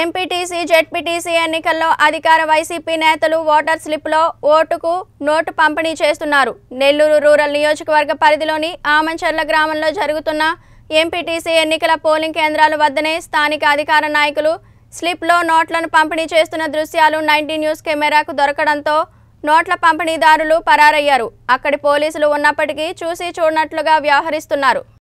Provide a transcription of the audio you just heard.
MPTC ZPTC ఎన్నికల్లో అధికార YCP నేతలు ఓటర్ స్లిప్లో ఓటుకు నోటు పంపిణీ చేస్తున్నారు నెల్లూరు రూరల్ నియోజకవర్గ పరిధిలోని ఆమంచర్ల గ్రామంలో జరుగుతున్న ఎంపీటీసీ ఎన్నికల పోలింగ్ కేంద్రాల వద్దనే స్థానిక అధికార నాయకులు స్లిప్లో నోట్లను పంపిణీ చేస్తున్న దృశ్యాలు నైన్టీ న్యూస్ కెమెరాకు దొరకడంతో నోట్ల పంపిణీదారులు పరారయ్యారు అక్కడి పోలీసులు ఉన్నప్పటికీ చూసి చూడనట్లుగా వ్యవహరిస్తున్నారు